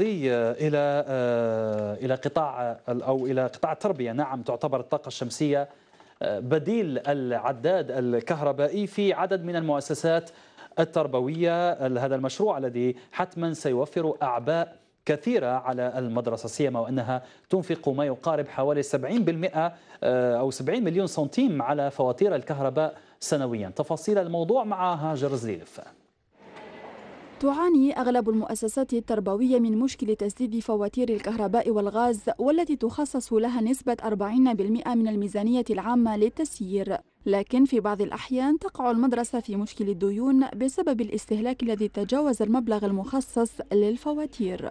الى آه، الى قطاع او الى قطاع التربيه نعم تعتبر الطاقه الشمسيه آه، بديل العداد الكهربائي في عدد من المؤسسات التربويه هذا المشروع الذي حتما سيوفر اعباء كثيرة على المدرسة سيما وأنها تنفق ما يقارب حوالي 70% آه، أو 70 مليون سنتيم على فواتير الكهرباء سنويا تفاصيل الموضوع مع هاجر زليلف تعاني أغلب المؤسسات التربوية من مشكل تسديد فواتير الكهرباء والغاز والتي تخصص لها نسبة 40% من الميزانية العامة للتسيير لكن في بعض الأحيان تقع المدرسة في مشكل الديون بسبب الاستهلاك الذي تجاوز المبلغ المخصص للفواتير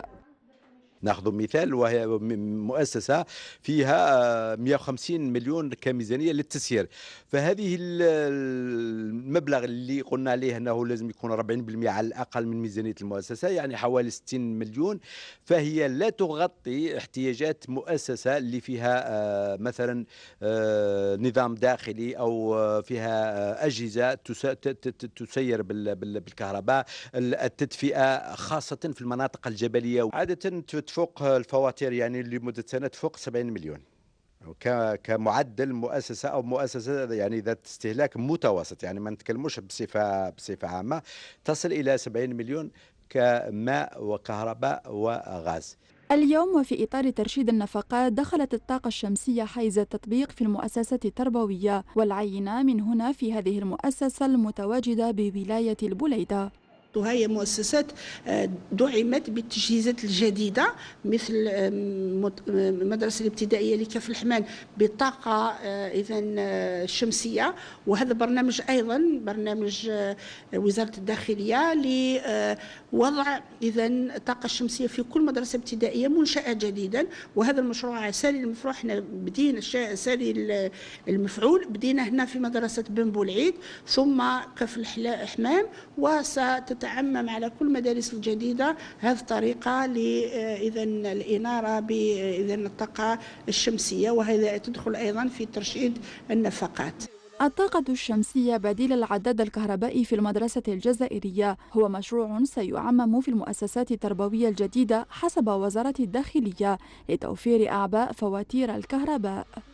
ناخذ مثال وهي مؤسسه فيها 150 مليون كميزانيه للتسيير فهذه المبلغ اللي قلنا عليه انه لازم يكون 40% على الاقل من ميزانيه المؤسسه يعني حوالي 60 مليون فهي لا تغطي احتياجات مؤسسه اللي فيها آه، مثلا آه، نظام داخلي او آه، فيها اجهزه تسير بالكهرباء التدفئه خاصه في المناطق الجبليه عاده فوق الفواتير يعني لمده سنه تفوق 70 مليون كمعدل مؤسسه او مؤسسه يعني ذات استهلاك متوسط يعني ما نتكلموش بصفه بصفه عامه تصل الى 70 مليون كماء وكهرباء وغاز اليوم وفي إطار ترشيد النفقات دخلت الطاقة الشمسية حيز التطبيق في المؤسسة التربوية والعينة من هنا في هذه المؤسسة المتواجدة بولاية البليدة وهي مؤسسات آه، دعمت بالتجهيزات الجديدة مثل المدرسة الابتدائية اللي في الحمان بطاقة آه، إذا آه، شمسية وهذا برنامج أيضا برنامج وزارة الداخلية لوضع إذا طاقة شمسية في كل مدرسة ابتدائية منشأة جديدا وهذا المشروع عسالي المفروع احنا بدينا عسالي المفعول بدينا هنا في مدرسة بن بولعيد ثم كف الحمام وستتم تتعمم على كل المدارس الجديدة هذه الطريقة لإذا آه، الإنارة بإذا آه، الطاقة الشمسية وهذا تدخل أيضا في ترشيد النفقات الطاقة الشمسية بديل العداد الكهربائي في المدرسة الجزائرية هو مشروع سيعمم في المؤسسات التربوية الجديدة حسب وزارة الداخلية لتوفير أعباء فواتير الكهرباء